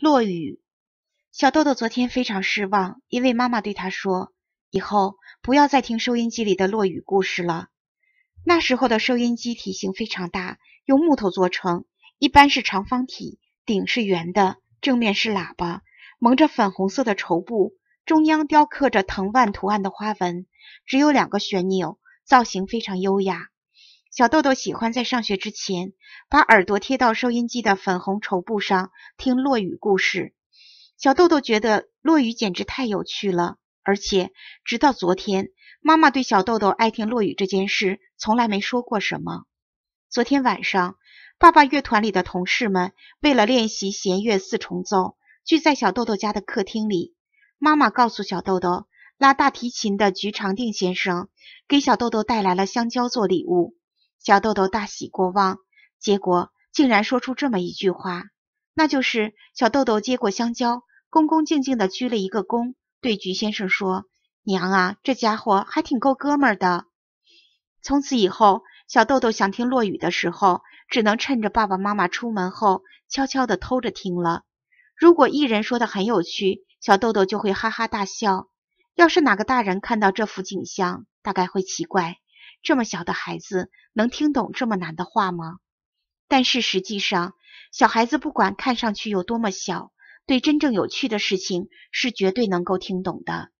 落雨，小豆豆昨天非常失望，因为妈妈对他说：“以后不要再听收音机里的落雨故事了。”那时候的收音机体型非常大，用木头做成，一般是长方体，顶是圆的，正面是喇叭，蒙着粉红色的绸布，中央雕刻着藤蔓图案的花纹，只有两个旋钮，造型非常优雅。小豆豆喜欢在上学之前把耳朵贴到收音机的粉红绸布上听落雨故事。小豆豆觉得落雨简直太有趣了，而且直到昨天，妈妈对小豆豆爱听落雨这件事从来没说过什么。昨天晚上，爸爸乐团里的同事们为了练习弦乐四重奏，聚在小豆豆家的客厅里。妈妈告诉小豆豆，拉大提琴的菊长定先生给小豆豆带来了香蕉做礼物。小豆豆大喜过望，结果竟然说出这么一句话，那就是小豆豆接过香蕉，恭恭敬敬地鞠了一个躬，对菊先生说：“娘啊，这家伙还挺够哥们儿的。”从此以后，小豆豆想听落雨的时候，只能趁着爸爸妈妈出门后，悄悄地偷着听了。如果一人说的很有趣，小豆豆就会哈哈大笑。要是哪个大人看到这幅景象，大概会奇怪。这么小的孩子能听懂这么难的话吗？但是实际上，小孩子不管看上去有多么小，对真正有趣的事情是绝对能够听懂的。